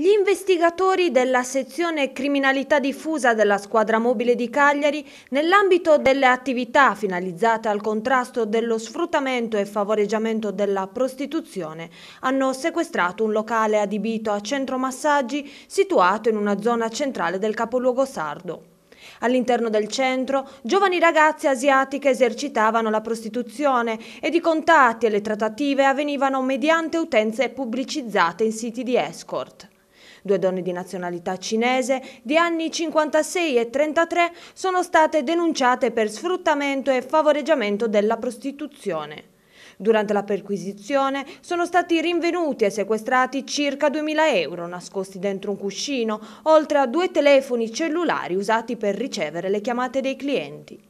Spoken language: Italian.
Gli investigatori della sezione criminalità diffusa della squadra mobile di Cagliari, nell'ambito delle attività finalizzate al contrasto dello sfruttamento e favoreggiamento della prostituzione, hanno sequestrato un locale adibito a centro massaggi situato in una zona centrale del capoluogo sardo. All'interno del centro, giovani ragazze asiatiche esercitavano la prostituzione ed i contatti e le trattative avvenivano mediante utenze pubblicizzate in siti di escort. Due donne di nazionalità cinese di anni 56 e 33 sono state denunciate per sfruttamento e favoreggiamento della prostituzione. Durante la perquisizione sono stati rinvenuti e sequestrati circa 2.000 euro nascosti dentro un cuscino, oltre a due telefoni cellulari usati per ricevere le chiamate dei clienti.